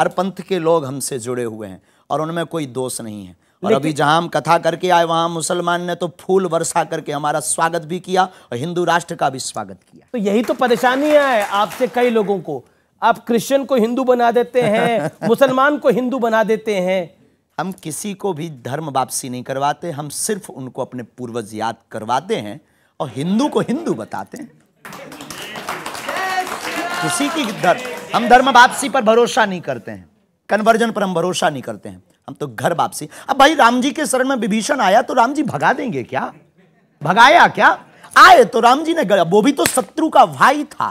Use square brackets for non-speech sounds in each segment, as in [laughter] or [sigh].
हर पंथ के लोग हमसे जुड़े हुए हैं और उनमें कोई दोष नहीं है और अभी जहां हम कथा करके आए वहां मुसलमान ने तो फूल वर्षा करके हमारा स्वागत भी किया और हिंदू राष्ट्र का भी स्वागत किया तो यही तो परेशानी है आपसे कई लोगों को आप क्रिश्चियन को हिंदू बना देते हैं [laughs] मुसलमान को हिंदू बना देते हैं हम किसी को भी धर्म वापसी नहीं करवाते हम सिर्फ उनको अपने पूर्वज याद करवाते हैं और हिंदू को हिंदू बताते हैं किसी की धर्म हम धर्म वापसी पर भरोसा नहीं करते हैं कन्वर्जन पर हम भरोसा नहीं करते हैं हम तो घर वापसी अब भाई राम जी के शरण में विभीषण आया तो राम जी भगा देंगे क्या भगाया क्या आए तो राम जी ने वो भी तो शत्रु का भाई था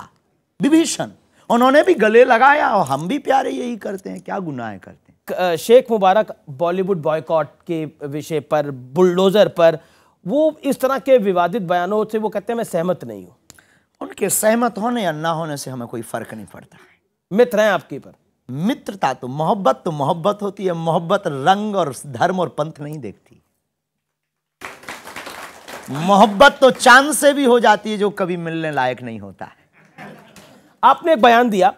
विभीषण उन्होंने भी गले लगाया और हम भी प्यारे यही करते हैं क्या गुनाह करते हैं शेख मुबारक बॉलीवुड बॉयकॉट के विषय पर बुलडोजर पर वो इस तरह के विवादित बयानों से वो कहते हैं मैं सहमत नहीं हूं उनके सहमत होने या ना होने से हमें कोई फर्क नहीं पड़ता मित्र हैं आपके पर मित्रता तो मोहब्बत तो मोहब्बत होती है मोहब्बत रंग और धर्म और पंथ नहीं देखती मोहब्बत तो चांद से भी हो जाती है जो कभी मिलने लायक नहीं होता है आपने एक बयान दिया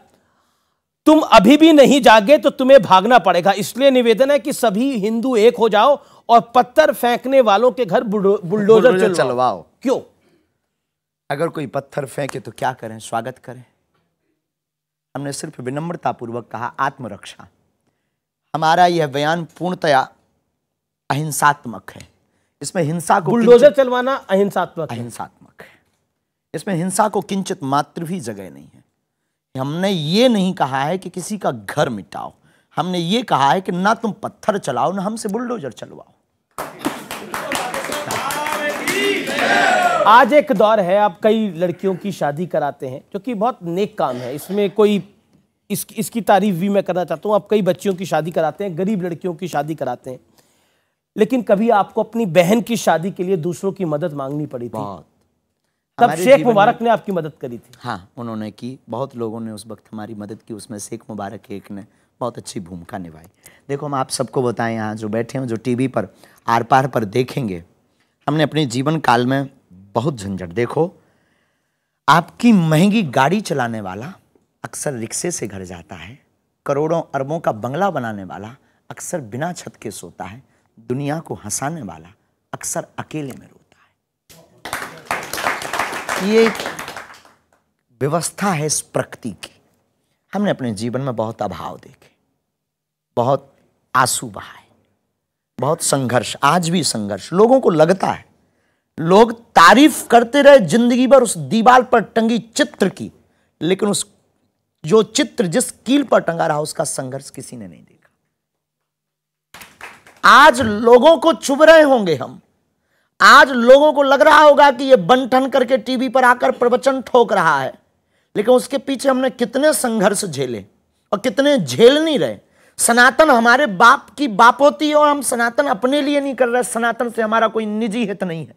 तुम अभी भी नहीं जागे तो तुम्हें भागना पड़ेगा इसलिए निवेदन है कि सभी हिंदू एक हो जाओ और पत्थर फेंकने वालों के घर बुलडोजर चलवाओ क्यों अगर कोई पत्थर फेंके तो क्या करें स्वागत करें हमने सिर्फ विनम्रतापूर्वक कहा आत्मरक्षा हमारा यह बयान पूर्णतया अहिंसात्मक है इसमें हिंसा को बुलडोजर चलवाना अहिंसात्मक अहिंसात्मक है इसमें हिंसा को किंचित मात्र भी जगह नहीं है हमने ये नहीं कहा है कि किसी का घर मिटाओ हमने ये कहा है कि ना तुम पत्थर चलाओ ना हमसे बुलडोजर चलवाओ आज एक दौर है आप कई लड़कियों की शादी कराते हैं जो कि बहुत नेक काम है इसमें कोई इस, इसकी तारीफ भी मैं करना चाहता हूँ आप कई बच्चियों की शादी कराते हैं गरीब लड़कियों की शादी कराते हैं लेकिन कभी आपको अपनी बहन की शादी के लिए दूसरों की मदद मांगनी पड़ी थी तब शेख मुबारक ने आपकी मदद करी थी हाँ उन्होंने की बहुत लोगों ने उस वक्त हमारी मदद की उसमें शेख मुबारक एक ने बहुत अच्छी भूमिका निभाई देखो हम आप सबको बताएं यहाँ जो बैठे हैं जो टीवी पर आर पार पर देखेंगे हमने अपने जीवन काल में बहुत झंझट देखो आपकी महंगी गाड़ी चलाने वाला अक्सर रिक्शे से घर जाता है करोड़ों अरबों का बंगला बनाने वाला अक्सर बिना छत के सोता है दुनिया को हंसाने वाला अक्सर अकेले में रोता है ये व्यवस्था है इस प्रकृति की हमने अपने जीवन में बहुत अभाव देखे बहुत आंसू बहाए बहुत संघर्ष आज भी संघर्ष लोगों को लगता है लोग तारीफ करते रहे जिंदगी भर उस दीवार पर टंगी चित्र की लेकिन उस जो चित्र जिस कील पर टंगा रहा उसका संघर्ष किसी ने नहीं देखा आज लोगों को चुभ रहे होंगे हम आज लोगों को लग रहा होगा कि ये बन ठन करके टीवी पर आकर प्रवचन ठोक रहा है लेकिन उसके पीछे हमने कितने संघर्ष झेले और कितने झेल नहीं रहे सनातन हमारे बाप की बापोती है और हम सनातन अपने लिए नहीं कर रहे सनातन से हमारा कोई निजी हित नहीं है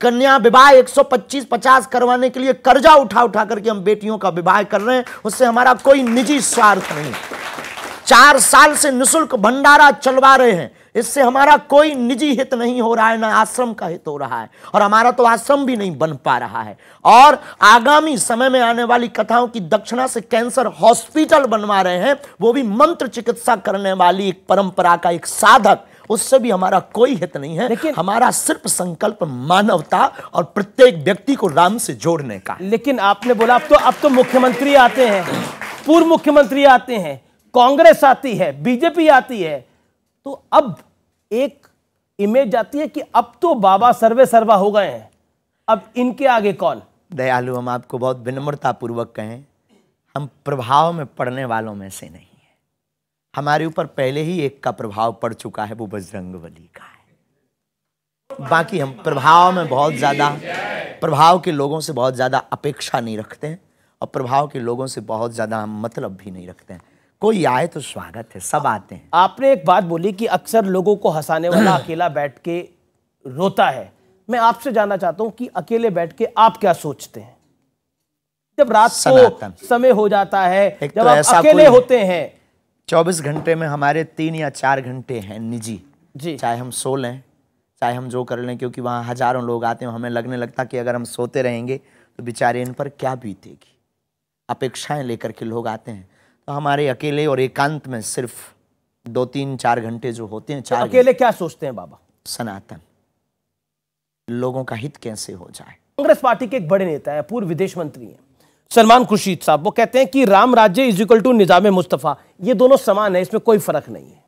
कन्या विवाह 125 50 करवाने के लिए कर्जा उठा उठा करके हम बेटियों का विवाह कर रहे हैं उससे हमारा कोई निजी स्वार्थ नहीं चार साल से निशुल्क भंडारा चलवा रहे हैं इससे हमारा कोई निजी हित नहीं हो रहा है ना आश्रम का हित हो रहा है और हमारा तो आश्रम भी नहीं बन पा रहा है और आगामी समय में आने वाली कथाओं की दक्षिणा से कैंसर हॉस्पिटल बनवा रहे हैं वो भी मंत्र चिकित्सा करने वाली एक परंपरा का एक साधक उससे भी हमारा कोई हित नहीं है लेकिन हमारा सिर्फ संकल्प मानवता और प्रत्येक व्यक्ति को राम से जोड़ने का लेकिन आपने बोला अब तो अब तो मुख्यमंत्री आते हैं पूर्व मुख्यमंत्री आते हैं कांग्रेस आती है बीजेपी आती है तो अब एक इमेज आती है कि अब तो बाबा सर्वे सर्वा हो गए हैं अब इनके आगे कौन दयालु हम आपको बहुत विनम्रतापूर्वक कहें हम प्रभाव में पड़ने वालों में से नहीं है हमारे ऊपर पहले ही एक का प्रभाव पड़ चुका है वो बजरंग बली का है बाकी हम प्रभाव में बहुत ज़्यादा प्रभाव के लोगों से बहुत ज़्यादा अपेक्षा नहीं रखते हैं और प्रभाव के लोगों से बहुत ज़्यादा हम मतलब भी नहीं रखते हैं कोई आए तो स्वागत है सब आते हैं आपने एक बात बोली कि अक्सर लोगों को हंसाने वाला [clears throat] अकेला बैठ के रोता है मैं आपसे जानना चाहता हूं कि अकेले बैठ के आप क्या सोचते हैं जब रात को समय हो जाता है तो जब तो आप अकेले होते हैं चौबीस घंटे में हमारे तीन या चार घंटे हैं निजी जी चाहे हम सो लें चाहे हम जो कर लें क्योंकि वहाँ हजारों लोग आते हैं हमें लगने लगता कि अगर हम सोते रहेंगे तो बेचारे इन पर क्या बीतेगी अपेक्षाएं लेकर के लोग आते हैं तो हमारे अकेले और एकांत में सिर्फ दो तीन चार घंटे जो होते हैं चार अकेले क्या सोचते हैं बाबा सनातन लोगों का हित कैसे हो जाए कांग्रेस पार्टी के एक बड़े नेता है पूर्व विदेश मंत्री हैं सलमान खुर्शीद साहब वो कहते हैं कि Ram Rajya is equal to Nizam Mustafa ये दोनों समान है इसमें कोई फर्क नहीं है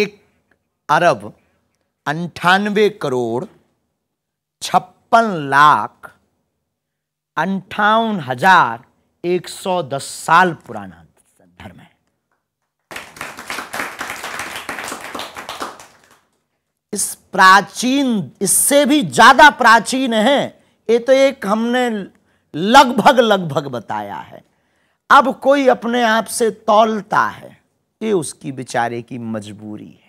एक अरब अंठानवे करोड़ छप्पन लाख अंठावन हजार एक सौ दस साल पुराना धर्म है इस प्राचीन इससे भी ज्यादा प्राचीन है ये तो एक हमने लगभग लगभग बताया है अब कोई अपने आप से तौलता है ये उसकी बिचारे की मजबूरी है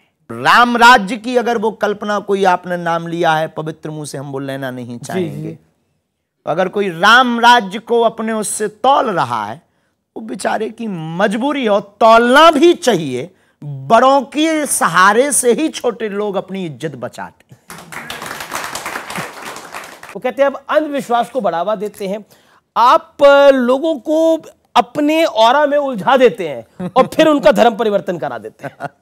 राम राज्य की अगर वो कल्पना कोई आपने नाम लिया है पवित्र मुंह से हम वो लेना नहीं चाहेंगे अगर कोई राम राज्य को अपने उससे तौल रहा है वो बेचारे की मजबूरी और तोलना भी चाहिए बड़ों के सहारे से ही छोटे लोग अपनी इज्जत बचाते वो कहते हैं अब अंधविश्वास को बढ़ावा देते हैं आप लोगों को अपने और में उलझा देते हैं और फिर उनका धर्म परिवर्तन करा देते हैं [laughs]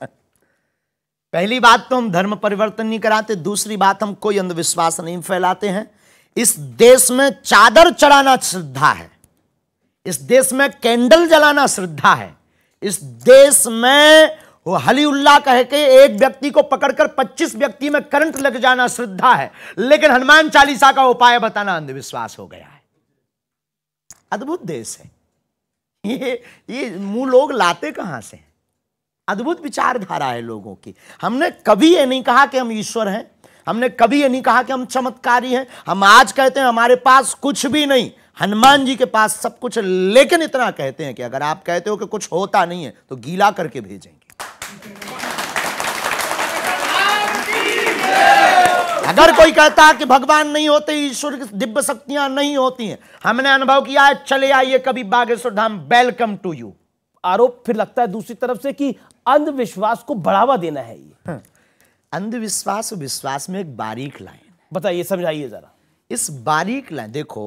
पहली बात तो हम धर्म परिवर्तन नहीं कराते दूसरी बात हम कोई अंधविश्वास नहीं फैलाते हैं इस देश में चादर चढ़ाना श्रद्धा है इस देश में कैंडल जलाना श्रद्धा है इस देश में वो हली उल्ला कह के एक व्यक्ति को पकड़कर 25 व्यक्ति में करंट लग जाना श्रद्धा है लेकिन हनुमान चालीसा का उपाय बताना अंधविश्वास हो गया है अद्भुत देश है ये ये मुंह लोग लाते कहाँ से अद्भुत विचारधारा है लोगों की हमने कभी ये नहीं कहा कि हम ईश्वर हैं हमने कभी ये नहीं कहा कि हम चमत्कारी हैं हम आज कहते हैं हमारे पास कुछ भी नहीं हनुमान जी के पास सब कुछ लेकिन इतना कहते हैं कि अगर आप कहते हो कि कुछ होता नहीं है तो गीला करके भेजेंगे अगर कोई कहता कि भगवान नहीं होते ईश्वर की दिव्य शक्तियां नहीं होती हैं हमने अनुभव किया है चले आइए कभी Bageshwar Dham welcome to you आरोप फिर लगता है दूसरी तरफ से कि अंधविश्वास को बढ़ावा देना है ये हम्म। अंधविश्वास विश्वास में एक बारीक लाइन बताइए समझाइए जरा इस बारीक लाइन देखो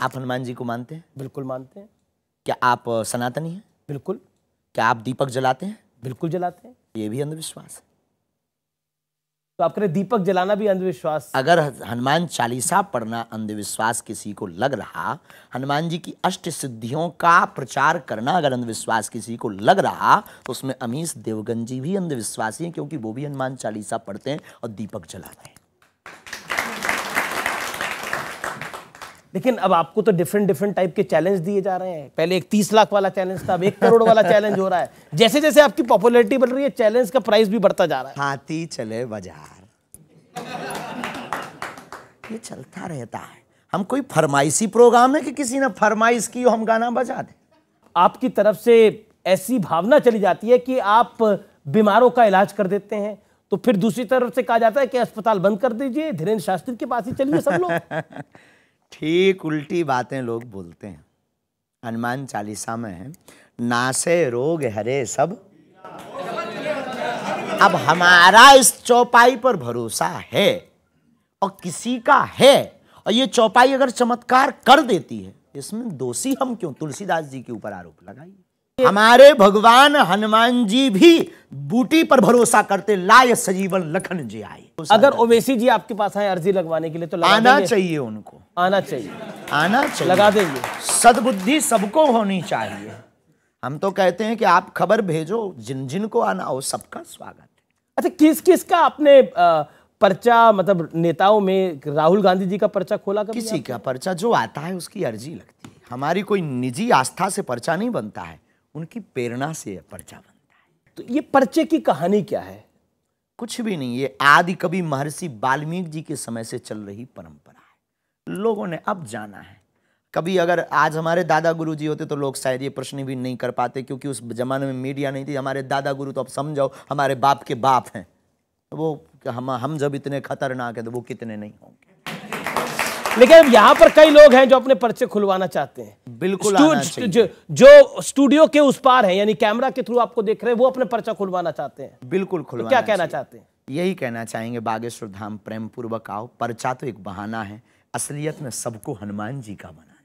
आप हनुमान जी को मानते हैं बिल्कुल मानते हैं क्या आप सनातनी हैं बिल्कुल क्या आप दीपक जलाते हैं बिल्कुल जलाते हैं ये भी अंधविश्वास है तो आप करें दीपक जलाना भी अंधविश्वास अगर हनुमान चालीसा पढ़ना अंधविश्वास किसी को लग रहा हनुमान जी की अष्ट सिद्धियों का प्रचार करना अगर अंधविश्वास किसी को लग रहा तो उसमें अमीश देवगन जी भी अंधविश्वासी हैं क्योंकि वो भी हनुमान चालीसा पढ़ते हैं और दीपक जलाते हैं लेकिन अब आपको तो डिफरेंट डिफरेंट टाइप के चैलेंज दिए जा रहे हैं पहले एक तीस लाख वाला चैलेंज था अब एक करोड़ वाला चैलेंज हो रहा है जैसे जैसे आपकी पॉपुलरिटी बढ़ रही है चैलेंज का प्राइस भी बढ़ता जा रहा है हाथी चले बाजार ये चलता रहता है हम कोई फरमाइशी प्रोग्राम है कि किसी ने फरमाइश की हम गाना बजा दें आपकी तरफ से ऐसी भावना चली जाती है कि आप बीमारों का इलाज कर देते हैं तो फिर दूसरी तरफ से कहा जाता है कि अस्पताल बंद कर दीजिए धीरेन्द्र शास्त्री के पास ही चलिए सब लोग [laughs] ठीक उल्टी बातें लोग बोलते हैं हनुमान चालीसा में है नासे रोग हरे सब अब हमारा इस चौपाई पर भरोसा है और किसी का है और ये चौपाई अगर चमत्कार कर देती है इसमें दोषी हम क्यों तुलसीदास जी के ऊपर आरोप लगाइए हमारे भगवान हनुमान जी भी बूटी पर भरोसा करते लाय सजीवन लखन जी आए अगर ओवैसी जी आपके पास आए अर्जी लगवाने के लिए तो आना चाहिए उनको आना चाहिए आना चाहिए लगा देंगे सदबुद्धि सबको होनी चाहिए हम तो कहते हैं कि आप खबर भेजो जिन जिन को आना हो सबका स्वागत है अच्छा किस किस का आपने पर्चा मतलब नेताओं में राहुल गांधी जी का पर्चा खोला किसी का पर्चा जो आता है उसकी अर्जी लगती है हमारी कोई निजी आस्था से पर्चा नहीं बनता है उनकी प्रेरणा से यह पर्चा बनता है तो ये पर्चे की कहानी क्या है कुछ भी नहीं ये आदि कवि महर्षि वाल्मीकि जी के समय से चल रही परंपरा है लोगों ने अब जाना है कभी अगर आज हमारे दादा गुरु जी होते तो लोग शायद ये प्रश्न भी नहीं कर पाते क्योंकि उस जमाने में मीडिया नहीं थी हमारे दादा गुरु तो अब समझाओ हमारे बाप के बाप हैं तो वो हम हम जब इतने खतरनाक हैं तो वो कितने नहीं होंगे लेकिन यहाँ पर कई लोग हैं जो अपने पर्चे खुलवाना चाहते हैं बिल्कुल जो, जो स्टूडियो के उस पार है यानी कैमरा के थ्रू आपको देख रहे हैं वो अपने पर्चा खुलवाना चाहते हैं बिल्कुल खुलवा तो क्या कहना चाहते हैं यही कहना चाहेंगे बागेश्वर धाम प्रेम पूर्वक आओ पर्चा तो एक बहाना है असलियत में सबको हनुमान जी का बनाना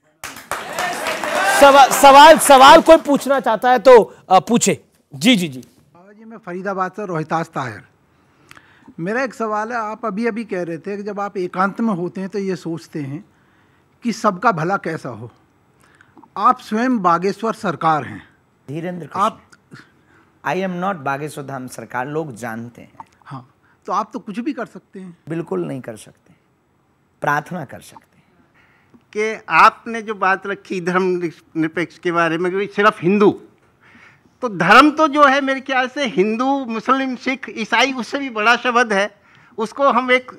सवा, सवाल सवाल कोई पूछना चाहता है तो पूछे जी जी जी बाबा जी मैं फरीदाबाद से रोहिताज ताहिर मेरा एक सवाल है आप अभी अभी कह रहे थे कि जब आप एकांत में होते हैं तो ये सोचते हैं कि सबका भला कैसा हो आप स्वयं बागेश्वर सरकार हैं धीरेन्द्र आप I am not Bageshwar Dham Sarkar लोग जानते हैं हाँ तो आप तो कुछ भी कर सकते हैं बिल्कुल नहीं कर सकते प्रार्थना कर सकते कि आपने जो बात रखी धर्म निरपेक्ष के बारे में सिर्फ हिंदू तो धर्म तो जो है मेरे ख्याल से हिंदू मुस्लिम सिख ईसाई उससे भी बड़ा शब्द है उसको हम एक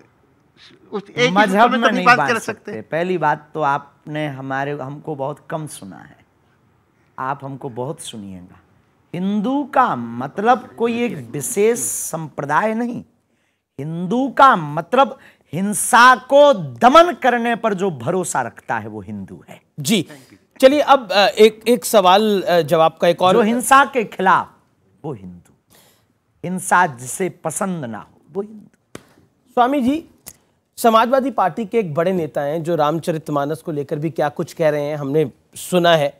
उस एक मजहब में, नहीं बात, कर सकते, सकते। पहली बात तो आपने हमारे हमको बहुत कम सुना है आप हमको बहुत सुनिएगा हिंदू का मतलब कोई एक विशेष संप्रदाय नहीं हिंदू का मतलब हिंसा को दमन करने पर जो भरोसा रखता है वो हिंदू है जी चलिए अब एक एक सवाल जवाब का एक और जो हिंसा के खिलाफ वो हिंदू हिंसा जिसे पसंद ना हो वो हिंदू स्वामी जी समाजवादी पार्टी के एक बड़े नेता हैं जो रामचरितमानस को लेकर भी क्या कुछ कह रहे हैं हमने सुना है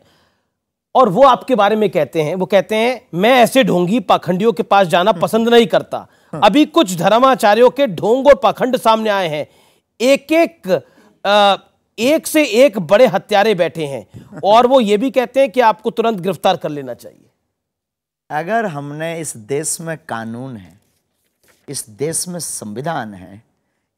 और वो आपके बारे में कहते हैं वो कहते हैं मैं ऐसे ढोंगी पाखंडियों के पास जाना हम्म। पसंद नहीं करता हम्म। अभी कुछ धर्माचार्यों के ढोंग और पाखंड सामने आए हैं एक एक एक से एक बड़े हत्यारे बैठे हैं और वो ये भी कहते हैं कि आपको तुरंत गिरफ्तार कर लेना चाहिए अगर हमने इस देश में कानून है इस देश में संविधान है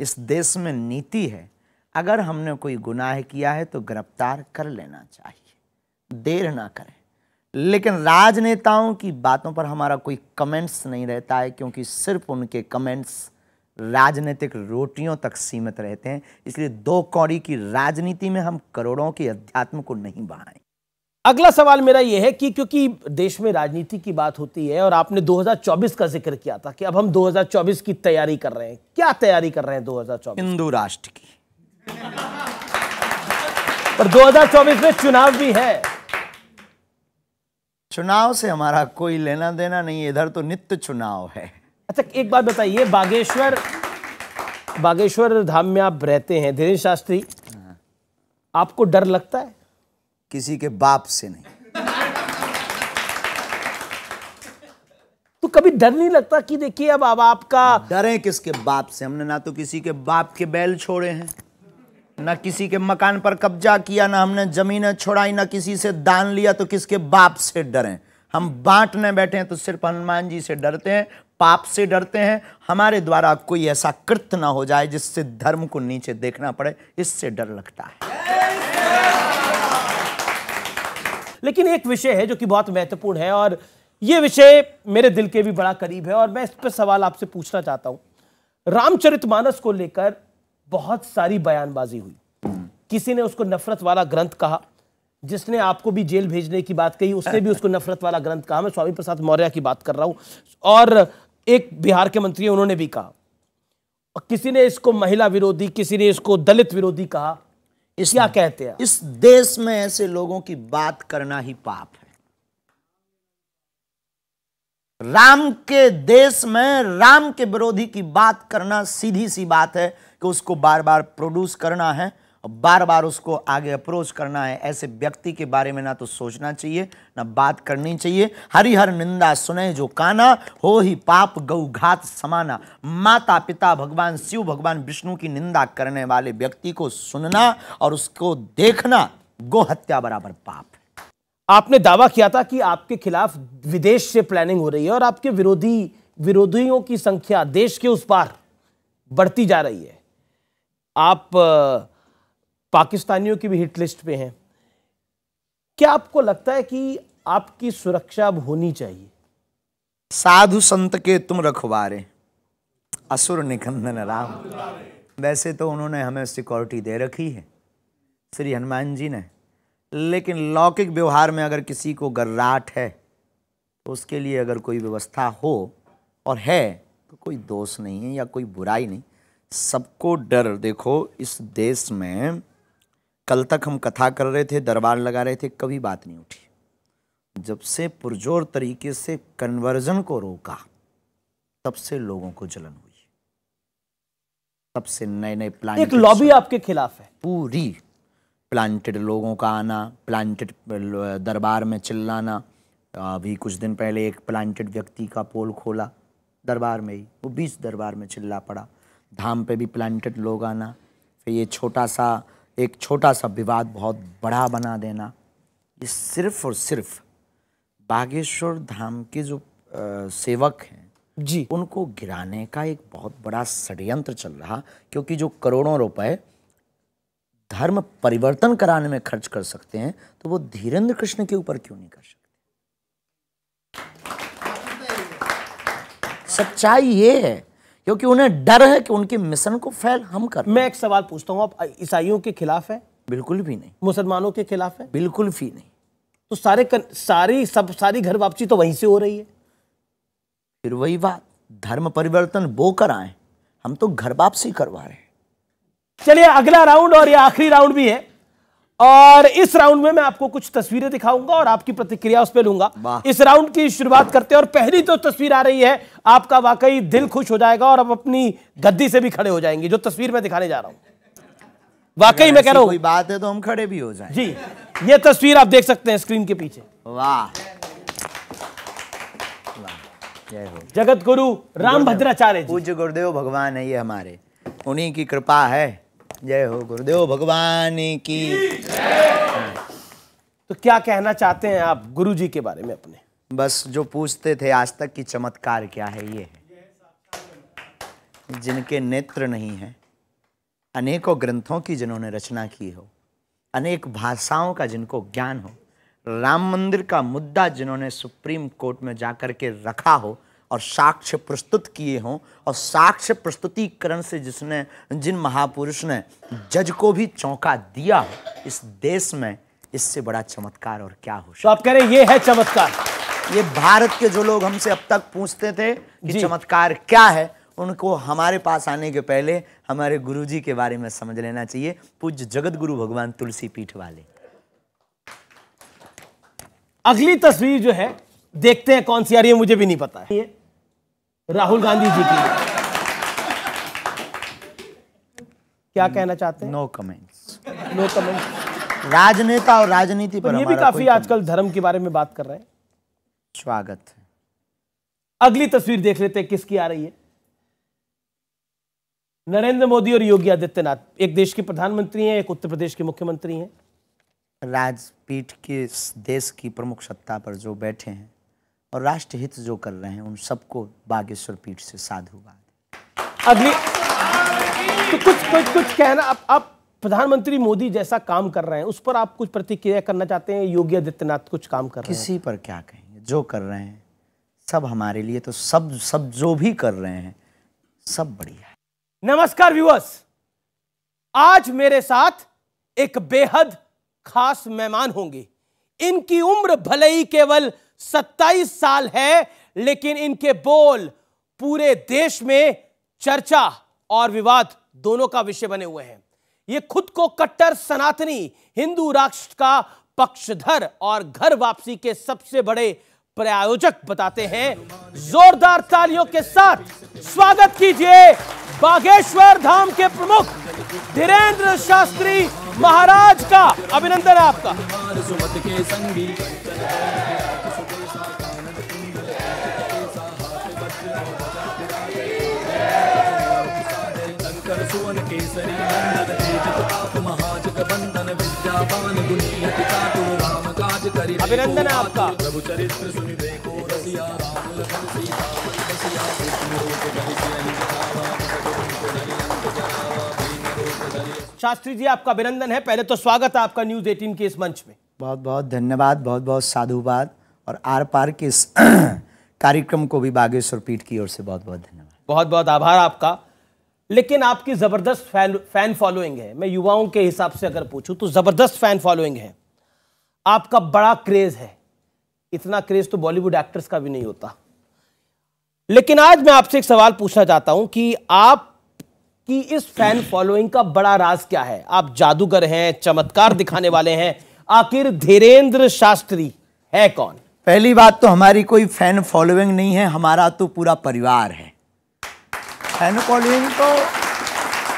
इस देश में नीति है अगर हमने कोई गुनाह किया है तो गिरफ्तार कर लेना चाहिए देर ना करें लेकिन राजनेताओं की बातों पर हमारा कोई कमेंट्स नहीं रहता है क्योंकि सिर्फ उनके कमेंट्स राजनीतिक रोटियों तक सीमित रहते हैं इसलिए दो कौड़ी की राजनीति में हम करोड़ों के अध्यात्म को नहीं बहाएं अगला सवाल मेरा यह है कि क्योंकि देश में राजनीति की बात होती है और आपने 2024 का जिक्र किया था कि अब हम 2024 की तैयारी कर रहे हैं क्या तैयारी कर रहे हैं 2024 हिंदू राष्ट्र की पर 2024 में चुनाव भी है चुनाव से हमारा कोई लेना देना नहीं इधर तो नित्य चुनाव है अच्छा एक बात बताइए बागेश्वर बागेश्वर धाम में आप रहते हैं धीरेन्द्र शास्त्री हाँ। आपको डर लगता है किसी के बाप से नहीं तो कभी डर नहीं लगता कि देखिए अब अब आपका डरे किसके बाप से हमने ना तो किसी के बाप के बैल छोड़े हैं ना किसी के मकान पर कब्जा किया ना हमने जमीन छोड़ाई ना किसी से दान लिया तो किसके बाप से डरें हम बांटने बैठे हैं तो सिर्फ हनुमान जी से डरते हैं पाप से डरते हैं हमारे द्वारा कोई ऐसा कृत्य ना हो जाए जिससे धर्म को नीचे देखना पड़े इससे डर लगता है लेकिन एक विषय है जो कि बहुत महत्वपूर्ण है और ये विषय मेरे दिल के भी बड़ा करीब है और मैं इस पर सवाल आपसे पूछना चाहता हूं रामचरित मानस को लेकर बहुत सारी बयानबाजी हुई किसी ने उसको नफरत वाला ग्रंथ कहा जिसने आपको भी जेल भेजने की बात कही उसने भी उसको नफरत वाला ग्रंथ कहा मैं स्वामी प्रसाद मौर्य की बात कर रहा हूं और एक बिहार के मंत्री हैं उन्होंने भी कहा और किसी ने इसको महिला विरोधी किसी ने इसको दलित विरोधी कहा इस क्या कहते हैं इस देश में ऐसे लोगों की बात करना ही पाप है राम के देश में राम के विरोधी की बात करना सीधी सी बात है कि उसको बार बार प्रोड्यूस करना है बार बार उसको आगे अप्रोच करना है ऐसे व्यक्ति के बारे में ना तो सोचना चाहिए ना बात करनी चाहिए हरि हर निंदा सुने जो काना हो ही पाप गौ घात समाना माता पिता भगवान शिव भगवान विष्णु की निंदा करने वाले व्यक्ति को सुनना और उसको देखना गो हत्या बराबर पाप आपने दावा किया था कि आपके खिलाफ विदेश से प्लानिंग हो रही है और आपके विरोधी विरोधियों की संख्या देश के उस पार बढ़ती जा रही है आप पाकिस्तानियों की भी हिट लिस्ट पे हैं क्या आपको लगता है कि आपकी सुरक्षा अब होनी चाहिए साधु संत के तुम रखवारे असुर निकंदन राम वैसे तो उन्होंने हमें सिक्योरिटी दे रखी है श्री हनुमान जी ने लेकिन लौकिक व्यवहार में अगर किसी को गर्राहट है तो उसके लिए अगर कोई व्यवस्था हो और है तो कोई दोष नहीं है या कोई बुराई नहीं सबको डर देखो इस देश में कल तक हम कथा कर रहे थे दरबार लगा रहे थे कभी बात नहीं उठी जब से पुरजोर तरीके से कन्वर्जन को रोका तब से लोगों को जलन हुई तब से नए नए प्लान एक लॉबी आपके खिलाफ है पूरी प्लांटेड लोगों का आना प्लांटेड दरबार में चिल्लाना अभी कुछ दिन पहले एक प्लांटेड व्यक्ति का पोल खोला दरबार में ही वो बीच दरबार में चिल्ला पड़ा धाम पे भी प्लांटेड लोग आना फिर ये छोटा सा एक छोटा सा विवाद बहुत बड़ा बना देना ये सिर्फ और सिर्फ बागेश्वर धाम के जो आ, सेवक हैं जी उनको गिराने का एक बहुत बड़ा षड्यंत्र चल रहा क्योंकि जो करोड़ों रुपए धर्म परिवर्तन कराने में खर्च कर सकते हैं तो वो धीरेन्द्र कृष्ण के ऊपर क्यों नहीं कर सकते सच्चाई ये है क्योंकि उन्हें डर है कि उनके मिशन को फैल हम कर मैं एक सवाल पूछता हूँ आप ईसाइयों के खिलाफ है बिल्कुल भी नहीं मुसलमानों के खिलाफ है बिल्कुल भी नहीं तो सारे कर, सारी सब सारी घर वापसी तो वहीं से हो रही है फिर वही बात धर्म परिवर्तन वो आए हम तो घर वापसी करवा रहे हैं चलिए अगला राउंड और ये आखिरी राउंड भी है और इस राउंड में मैं आपको कुछ तस्वीरें दिखाऊंगा और आपकी प्रतिक्रिया उस पर लूंगा इस राउंड की शुरुआत करते हैं और पहली तो तस्वीर आ रही है आपका वाकई दिल खुश हो जाएगा और आप अपनी गद्दी से भी खड़े हो जाएंगे जो तस्वीर मैं दिखाने जा रहा हूं वाकई मैं कह रहा हूं बात है तो हम खड़े भी हो जाए जी ये तस्वीर आप देख सकते हैं स्क्रीन के पीछे वाह जगत गुरु राम भद्राचार्य पूज्य गुरुदेव भगवान है ये हमारे उन्हीं की कृपा है जय हो गुरुदेव भगवान की तो क्या कहना चाहते हैं आप गुरु जी के बारे में अपने बस जो पूछते थे आज तक की चमत्कार क्या है ये है जिनके नेत्र नहीं है अनेकों ग्रंथों की जिन्होंने रचना की हो अनेक भाषाओं का जिनको ज्ञान हो राम मंदिर का मुद्दा जिन्होंने सुप्रीम कोर्ट में जाकर के रखा हो और साक्ष्य प्रस्तुत किए हों और साक्ष्य प्रस्तुतिकरण से जिसने जिन महापुरुष ने जज को भी चौंका दिया हो इस देश में इससे बड़ा चमत्कार और क्या हो तो आप कह रहे ये है चमत्कार ये भारत के जो लोग हमसे अब तक पूछते थे कि चमत्कार क्या है उनको हमारे पास आने के पहले हमारे गुरुजी के बारे में समझ लेना चाहिए पूज्य जगत गुरु भगवान तुलसी पीठ वाले अगली तस्वीर जो है देखते हैं कौन सी आ रही है मुझे भी नहीं पता है राहुल गांधी जी की क्या hmm. कहना चाहते हैं नो कमेंट्स नो कमेंट्स राजनेता और राजनीति पर ये भी काफी आजकल धर्म के बारे में बात कर रहे हैं स्वागत है अगली तस्वीर देख लेते हैं किसकी आ रही है नरेंद्र मोदी और योगी आदित्यनाथ एक देश के प्रधानमंत्री हैं एक उत्तर प्रदेश के मुख्यमंत्री हैं राजपीठ के देश की प्रमुख सत्ता पर जो बैठे हैं और राष्ट्रहित जो कर रहे हैं उन सबको बागेश्वर पीठ से साधुवाद अगली तो कुछ कुछ कुछ कहना आप आप प्रधानमंत्री मोदी जैसा काम कर रहे हैं उस पर आप कुछ प्रतिक्रिया करना चाहते हैं योगी आदित्यनाथ कुछ काम कर रहे हैं किसी पर क्या कहेंगे जो कर रहे हैं सब हमारे लिए तो सब सब जो भी कर रहे हैं सब बढ़िया है नमस्कार व्यूअर्स आज मेरे साथ एक बेहद खास मेहमान होंगे इनकी उम्र भले ही केवल सत्ताईस साल है लेकिन इनके बोल पूरे देश में चर्चा और विवाद दोनों का विषय बने हुए हैं ये खुद को कट्टर सनातनी हिंदू राष्ट्र का पक्षधर और घर वापसी के सबसे बड़े प्रायोजक बताते हैं जोरदार तालियों के साथ स्वागत कीजिए बागेश्वर धाम के प्रमुख धीरेन्द्र शास्त्री महाराज का अभिनंदन है आपका बंधन विद्यावान पिता राम काज करी अभिनंदन आपका प्रभु चरित्र देखो रसिया राम लखन सीता रसिया शास्त्री जी आपका अभिनंदन है पहले तो स्वागत है आपका न्यूज एटीन के इस मंच में बहुत बहुत धन्यवाद बहुत बहुत साधुवाद और आर पार के इस [clears throat] कार्यक्रम को भी बागेश्वर पीठ की ओर से बहुत बहुत धन्यवाद बहुत बहुत आभार आपका लेकिन आपकी ज़बरदस्त फैन फैन फॉलोइंग है मैं युवाओं के हिसाब से अगर पूछूं तो ज़बरदस्त फैन फॉलोइंग है आपका बड़ा क्रेज़ है इतना क्रेज़ तो बॉलीवुड एक्टर्स का भी नहीं होता लेकिन आज मैं आपसे एक सवाल पूछना चाहता हूं कि आप कि इस फैन फॉलोइंग का बड़ा राज क्या है आप जादूगर हैं चमत्कार दिखाने वाले हैं आखिर धीरेन्द्र शास्त्री है कौन पहली बात तो हमारी कोई फैन फॉलोइंग नहीं है हमारा तो पूरा परिवार है फैन फॉलोइंग तो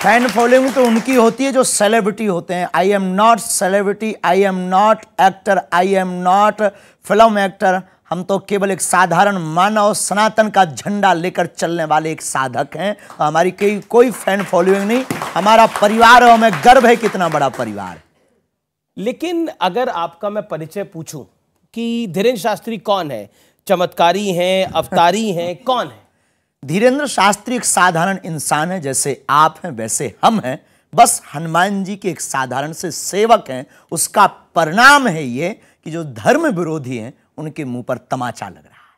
फैन फॉलोइंग तो उनकी होती है जो सेलिब्रिटी होते हैं I am not celebrity I am not actor I am not film actor हम तो केवल एक साधारण मानव सनातन का झंडा लेकर चलने वाले एक साधक हैं तो हमारी कई कोई फैन फॉलोइंग नहीं हमारा परिवार और हमें गर्व है कितना बड़ा परिवार लेकिन अगर आपका मैं परिचय पूछूं कि धीरेन्द्र शास्त्री कौन है चमत्कारी हैं अवतारी हैं कौन है धीरेन्द्र शास्त्री एक साधारण इंसान है जैसे आप हैं वैसे हम हैं बस हनुमान जी के एक साधारण से सेवक हैं उसका परिणाम है ये कि जो धर्म विरोधी हैं उनके मुंह पर तमाचा लग रहा है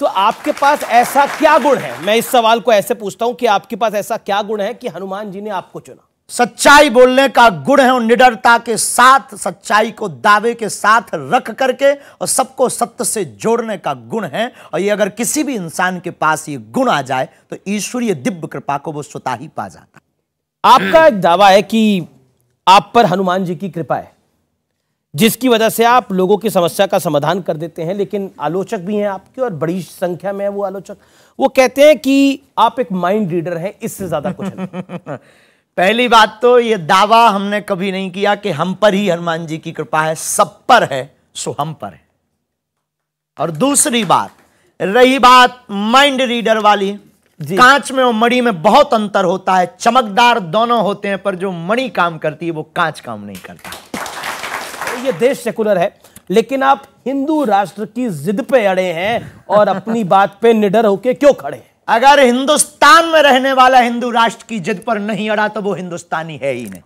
तो आपके पास ऐसा क्या गुण है मैं इस सवाल को ऐसे पूछता हूं कि आपके पास ऐसा क्या गुण है कि हनुमान जी ने आपको चुना सच्चाई बोलने का गुण है और निडरता के साथ सच्चाई को दावे के साथ रख करके और सबको सत्य से जोड़ने का गुण है और ये अगर किसी भी इंसान के पास ये गुण आ जाए तो ईश्वरीय दिव्य कृपा को वो स्वतः ही पा जाता आपका एक दावा है कि आप पर हनुमान जी की कृपा है जिसकी वजह से आप लोगों की समस्या का समाधान कर देते हैं लेकिन आलोचक भी हैं आपके और बड़ी संख्या में है वो आलोचक वो कहते हैं कि आप एक माइंड रीडर हैं इससे ज्यादा कुछ [laughs] पहली बात तो ये दावा हमने कभी नहीं किया कि हम पर ही हनुमान जी की कृपा है सब पर है सो हम पर है और दूसरी बात रही बात माइंड रीडर वाली कांच में और मणि में बहुत अंतर होता है चमकदार दोनों होते हैं पर जो मणि काम करती है वो कांच काम नहीं करता ये देश सेकुलर है लेकिन आप हिंदू राष्ट्र की जिद पे अड़े हैं और अपनी बात पे निडर होके क्यों खड़े हैं अगर हिंदुस्तान में रहने वाला हिंदू राष्ट्र की जिद पर नहीं अड़ा तो वो हिंदुस्तानी है ही नहीं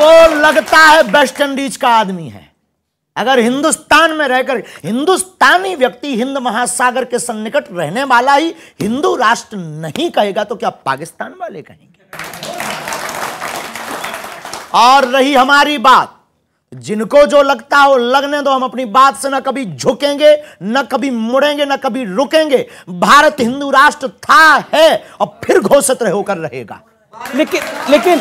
वो लगता है वेस्ट इंडीज का आदमी है अगर हिंदुस्तान में रहकर हिंदुस्तानी व्यक्ति हिंद महासागर के सन्निकट रहने वाला ही हिंदू राष्ट्र नहीं कहेगा तो क्या पाकिस्तान वाले कहेंगे और रही हमारी बात जिनको जो लगता हो लगने दो हम अपनी बात से ना कभी झुकेंगे ना कभी मुड़ेंगे ना कभी रुकेंगे भारत हिंदू राष्ट्र था है और फिर घोषित होकर रहेगा लेकिन लेकिन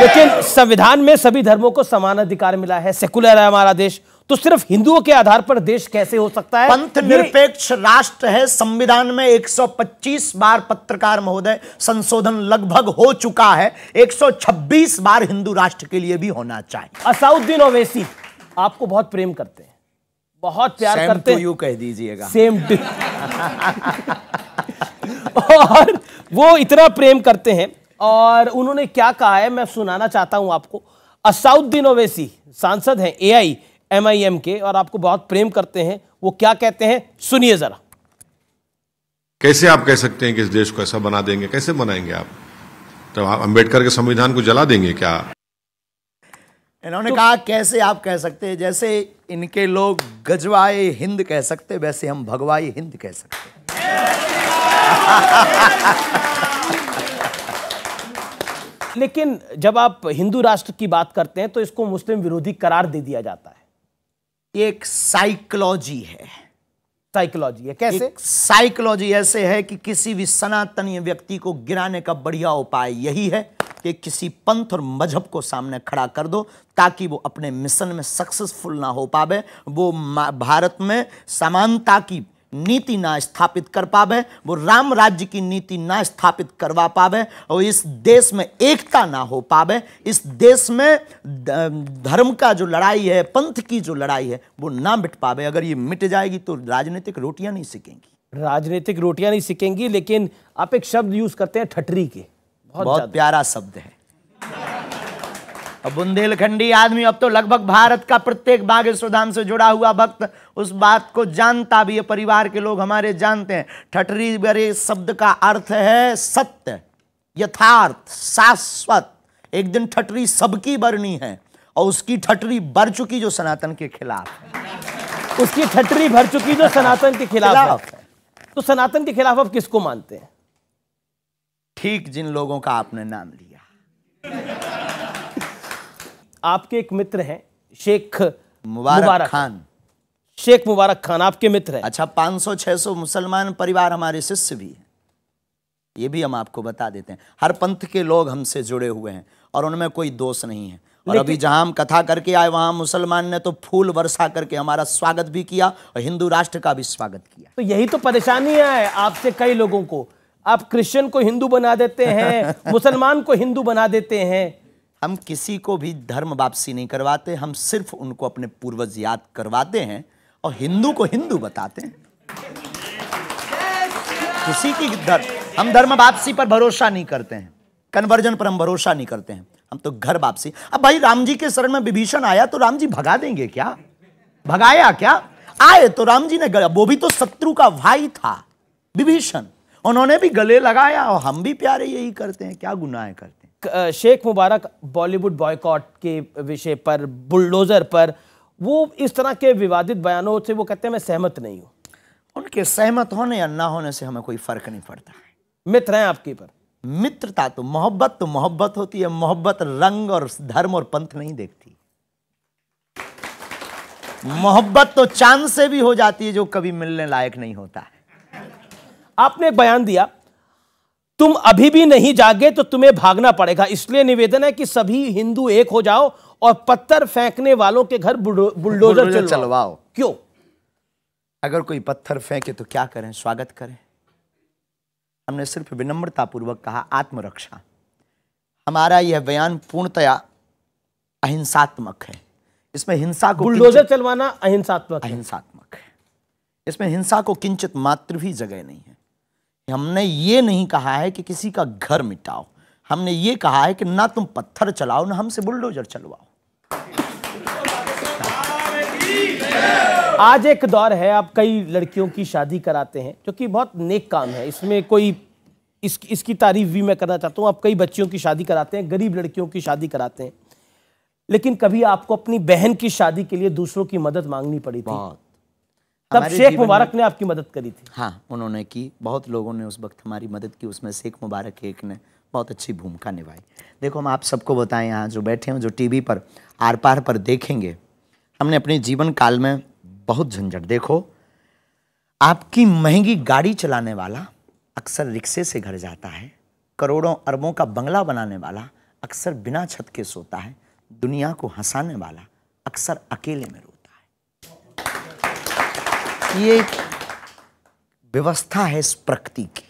लेकिन संविधान में सभी धर्मों को समान अधिकार मिला है सेकुलर है हमारा देश तो सिर्फ हिंदुओं के आधार पर देश कैसे हो सकता है पंथ निरपेक्ष राष्ट्र है संविधान में 125 बार पत्रकार महोदय संशोधन लगभग हो चुका है 126 बार हिंदू राष्ट्र के लिए भी होना चाहिए असाउद्दीन ओवैसी आपको बहुत प्रेम करते हैं बहुत प्यार Same करते यू कह दीजिएगा सेम और वो इतना प्रेम करते हैं और उन्होंने क्या कहा है मैं सुनाना चाहता हूं आपको असाउद्दीन ओवैसी सांसद हैं एआई एमआईएम के और आपको बहुत प्रेम करते हैं वो क्या कहते हैं सुनिए जरा कैसे आप कह सकते हैं कि इस देश को ऐसा बना देंगे कैसे बनाएंगे आप तो आप अंबेडकर के संविधान को जला देंगे क्या इन्होंने तो, कहा कैसे आप कह सकते हैं जैसे इनके लोग गजवाए हिंद कह सकते वैसे हम भगवाए हिंद कह सकते लेकिन जब आप हिंदू राष्ट्र की बात करते हैं तो इसको मुस्लिम विरोधी करार दे दिया जाता है ये एक साइकोलॉजी है साइकोलॉजी है कैसे साइकोलॉजी ऐसे है कि किसी भी सनातनीय व्यक्ति को गिराने का बढ़िया उपाय यही है कि किसी पंथ और मजहब को सामने खड़ा कर दो ताकि वो अपने मिशन में सक्सेसफुल ना हो पावे वो भारत में समानता की नीति ना स्थापित कर पावे वो राम राज्य की नीति ना स्थापित करवा पावे और इस देश में एकता ना हो पावे इस देश में धर्म का जो लड़ाई है पंथ की जो लड़ाई है वो ना मिट पावे अगर ये मिट जाएगी तो राजनीतिक रोटियां नहीं सीखेंगी राजनीतिक रोटियां नहीं सीखेंगी लेकिन आप एक शब्द यूज करते हैं ठटरी के बहुत, बहुत प्यारा शब्द है बुंदेलखंडी आदमी अब तो लगभग भारत का प्रत्येक बागेश्वर धाम से जुड़ा हुआ भक्त उस बात को जानता भी है परिवार के लोग हमारे जानते हैं ठठरी बरे शब्द का अर्थ है सत्य यथार्थ शाश्वत एक दिन ठटरी सबकी बरनी है और उसकी ठटरी भर चुकी जो सनातन के खिलाफ है उसकी ठटरी भर चुकी जो सनातन के खिलाफ, खिलाफ है तो सनातन के खिलाफ आप किसको मानते हैं ठीक जिन लोगों का आपने नाम लिया आपके एक मित्र हैं शेख मुबारक, मुबारक खान शेख मुबारक खान आपके मित्र हैं अच्छा 500-600 मुसलमान परिवार हमारे शिष्य भी हैं ये भी हम आपको बता देते हैं हर पंथ के लोग हमसे जुड़े हुए हैं और उनमें कोई दोष नहीं है और अभी जहां हम कथा करके आए वहां मुसलमान ने तो फूल वर्षा करके हमारा स्वागत भी किया और हिंदू राष्ट्र का भी स्वागत किया तो यही तो परेशानियां है आपसे कई लोगों को आप क्रिश्चियन को हिंदू बना देते हैं [laughs] मुसलमान को हिंदू बना देते हैं हम किसी को भी धर्म वापसी नहीं करवाते हम सिर्फ उनको अपने पूर्वज याद करवाते हैं और हिंदू को हिंदू बताते हैं किसी की धर्म हम धर्म वापसी पर भरोसा नहीं करते हैं कन्वर्जन पर हम भरोसा नहीं करते हैं हम तो घर वापसी अब भाई राम जी के शरण में विभीषण आया तो राम जी भगा देंगे क्या भगाया क्या आए तो राम जी ने गया वो भी तो शत्रु का भाई था विभीषण उन्होंने भी गले लगाया और हम भी प्यारे यही करते हैं क्या गुनाह करते शेख मुबारक बॉलीवुड बॉयकॉट के विषय पर बुलडोज़र पर वो इस तरह के विवादित बयानों से वो कहते हैं मैं सहमत नहीं हूँ उनके सहमत होने या ना होने से हमें कोई फ़र्क नहीं पड़ता मित्र हैं आपके पर मित्रता तो मोहब्बत तो मोहब्बत होती है मोहब्बत रंग और धर्म और पंथ नहीं देखती मोहब्बत तो चांद से भी हो जाती है जो कभी मिलने लायक नहीं होता आपने एक बयान दिया तुम अभी भी नहीं जागे तो तुम्हें भागना पड़ेगा इसलिए निवेदन है कि सभी हिंदू एक हो जाओ और पत्थर फेंकने वालों के घर बुलडोजर चलवाओ क्यों अगर कोई पत्थर फेंके तो क्या करें स्वागत करें हमने सिर्फ विनम्रतापूर्वक कहा आत्मरक्षा हमारा यह बयान पूर्णतया अहिंसात्मक है इसमें हिंसा को बुलडोजर चलवाना अहिंसात्मक अहिंसात्मक है इसमें हिंसा को किंचित मात्र भी जगह नहीं है हमने ये नहीं कहा है कि किसी का घर मिटाओ हमने ये कहा है कि ना तुम पत्थर चलाओ ना हमसे बुलडोजर चलवाओ आज एक दौर है आप कई लड़कियों की शादी कराते हैं जो कि बहुत नेक काम है इसमें कोई इस, इसकी तारीफ भी मैं करना चाहता हूँ आप कई बच्चियों की शादी कराते हैं गरीब लड़कियों की शादी कराते हैं लेकिन कभी आपको अपनी बहन की शादी के लिए दूसरों की मदद मांगनी पड़ी थी तब शेख मुबारक ने आपकी मदद करी थी हाँ उन्होंने की बहुत लोगों ने उस वक्त हमारी मदद की उसमें शेख मुबारक एक ने बहुत अच्छी भूमिका निभाई देखो हम आप सबको बताएं यहाँ जो बैठे हैं जो टीवी पर आर पार पर देखेंगे हमने अपने जीवन काल में बहुत झंझट देखो आपकी महंगी गाड़ी चलाने वाला अक्सर रिक्शे से घर जाता है करोड़ों अरबों का बंगला बनाने वाला अक्सर बिना छत के सोता है दुनिया को हंसाने वाला अक्सर अकेले में ये व्यवस्था है इस प्रकृति की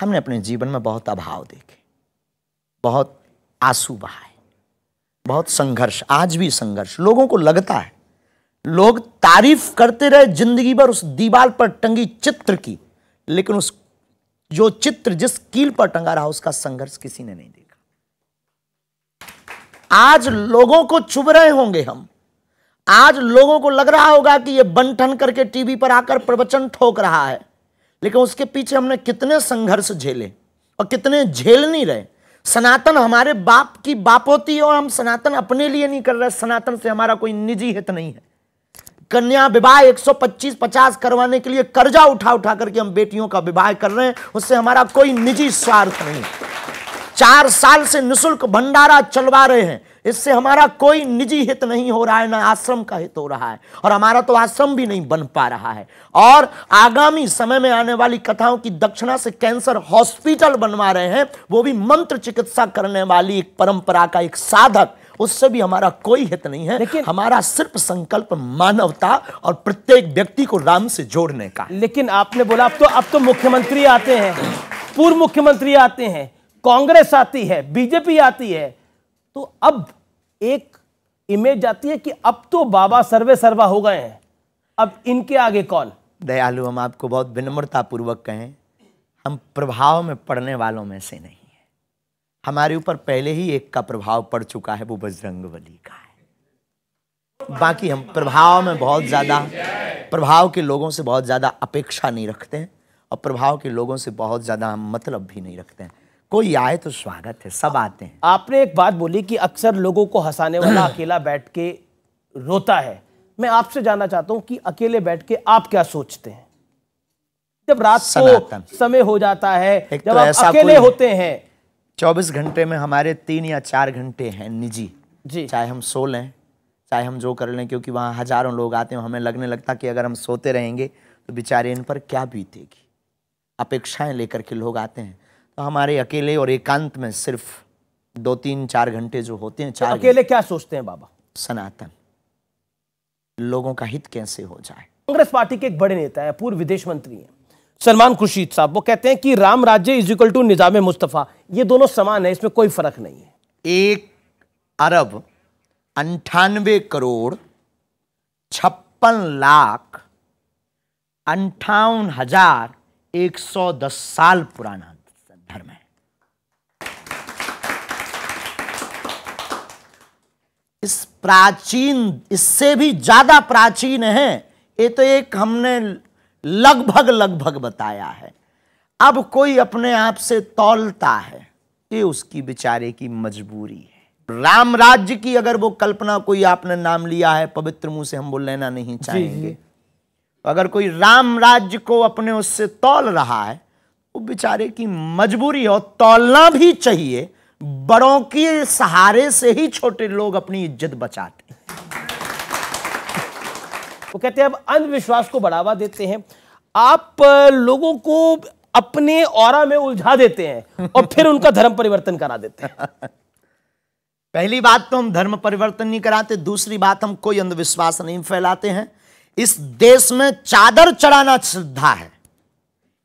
हमने अपने जीवन में बहुत अभाव देखे बहुत आंसू बहाए बहुत संघर्ष आज भी संघर्ष लोगों को लगता है लोग तारीफ करते रहे जिंदगी भर उस दीवार पर टंगी चित्र की लेकिन उस जो चित्र जिस कील पर टंगा रहा उसका संघर्ष किसी ने नहीं देखा आज लोगों को चुभ रहे होंगे हम आज लोगों को लग रहा होगा कि ये बन ठन करके टीवी पर आकर प्रवचन ठोक रहा है लेकिन उसके पीछे हमने कितने संघर्ष झेले और कितने झेल नहीं रहे सनातन हमारे बाप की बाप होती है और हम सनातन अपने लिए नहीं कर रहे सनातन से हमारा कोई निजी हित नहीं है कन्या विवाह 125 50 करवाने के लिए कर्जा उठा उठा करके हम बेटियों का विवाह कर रहे हैं उससे हमारा कोई निजी स्वार्थ नहीं चार साल से निशुल्क भंडारा चलवा रहे हैं इससे हमारा कोई निजी हित नहीं हो रहा है ना आश्रम का हित हो रहा है और हमारा तो आश्रम भी नहीं बन पा रहा है और आगामी समय में आने वाली कथाओं की दक्षिणा से कैंसर हॉस्पिटल बनवा रहे हैं वो भी मंत्र चिकित्सा करने वाली एक परंपरा का एक साधक उससे भी हमारा कोई हित नहीं है लेकिन हमारा सिर्फ संकल्प मानवता और प्रत्येक व्यक्ति को राम से जोड़ने का लेकिन आपने बोला अब तो अब तो मुख्यमंत्री आते हैं पूर्व मुख्यमंत्री आते हैं कांग्रेस आती है बीजेपी आती है तो अब एक इमेज जाती है कि अब तो बाबा सर्वे सर्वा हो गए हैं अब इनके आगे कौन दयालु हम आपको बहुत विनम्रतापूर्वक कहें हम प्रभाव में पड़ने वालों में से नहीं है हमारे ऊपर पहले ही एक का प्रभाव पड़ चुका है वो बजरंग बली का है बाकी हम प्रभाव में बहुत ज़्यादा प्रभाव के लोगों से बहुत ज़्यादा अपेक्षा नहीं रखते हैं और प्रभाव के लोगों से बहुत ज़्यादा हम मतलब भी नहीं रखते हैं कोई आए तो स्वागत है सब हाँ। आते हैं आपने एक बात बोली कि अक्सर लोगों को हंसाने वाला [clears throat] अकेला बैठ के रोता है मैं आपसे जानना चाहता हूं कि अकेले बैठ के आप क्या सोचते हैं जब रात को समय हो जाता है जब तो आप अकेले होते हैं चौबीस घंटे में हमारे तीन या चार घंटे हैं निजी जी चाहे हम सो लें चाहे हम जो कर लें क्योंकि वहाँ हजारों लोग आते हैं हमें लगने लगता कि अगर हम सोते रहेंगे तो बेचारे इन पर क्या बीतेगी अपेक्षाएं लेकर के लोग आते हैं हमारे अकेले और एकांत में सिर्फ दो तीन चार घंटे जो होते हैं चार अकेले क्या सोचते हैं बाबा सनातन लोगों का हित कैसे हो जाए कांग्रेस पार्टी के एक बड़े नेता है पूर्व विदेश मंत्री हैं सलमान खुर्शीद साहब वो कहते हैं कि Ram Rajya is equal to Nizam Mustafa ये दोनों समान है इसमें कोई फर्क नहीं है एक अरब अंठानवे करोड़ छप्पन लाख अंठावन हजार एक सौ दस साल पुराना इस प्राचीन इससे भी ज़्यादा प्राचीन है ये तो एक हमने लगभग लगभग बताया है अब कोई अपने आप से तौलता है ये उसकी बेचारे की मजबूरी है राम राज्य की अगर वो कल्पना कोई आपने नाम लिया है पवित्र मुंह से हम वो लेना नहीं चाहेंगे अगर कोई राम राज्य को अपने उससे तौल रहा है वो बेचारे की मजबूरी और तौलना भी चाहिए बड़ों के सहारे से ही छोटे लोग अपनी इज्जत बचाते हैं वो कहते हैं अब अंधविश्वास को बढ़ावा देते हैं आप लोगों को अपने और में उलझा देते हैं और फिर उनका धर्म परिवर्तन करा देते हैं [laughs] पहली बात तो हम धर्म परिवर्तन नहीं कराते दूसरी बात हम कोई अंधविश्वास नहीं फैलाते हैं इस देश में चादर चढ़ाना श्रद्धा है